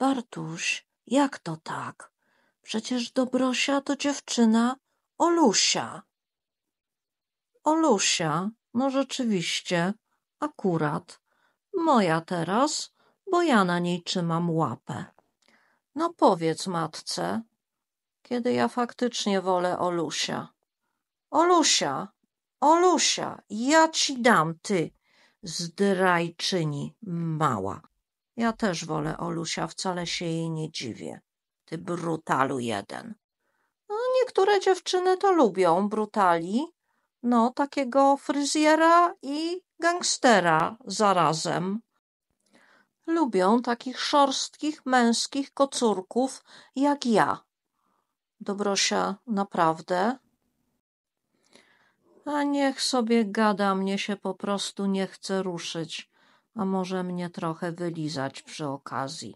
Bartuś, jak to tak? Przecież Dobrosia to dziewczyna Olusia. Olusia, no rzeczywiście, akurat. Moja teraz, bo ja na niej trzymam łapę. No powiedz matce, kiedy ja faktycznie wolę Olusia. Olusia, Olusia, ja ci dam, ty, zdrajczyni mała. Ja też wolę Olusia, wcale się jej nie dziwię. Ty brutalu jeden. No, niektóre dziewczyny to lubią, brutali. No, takiego fryzjera i gangstera zarazem. Lubią takich szorstkich, męskich kocurków jak ja. Dobrosia, naprawdę? A niech sobie gada, mnie się po prostu nie chce ruszyć a może mnie trochę wylizać przy okazji.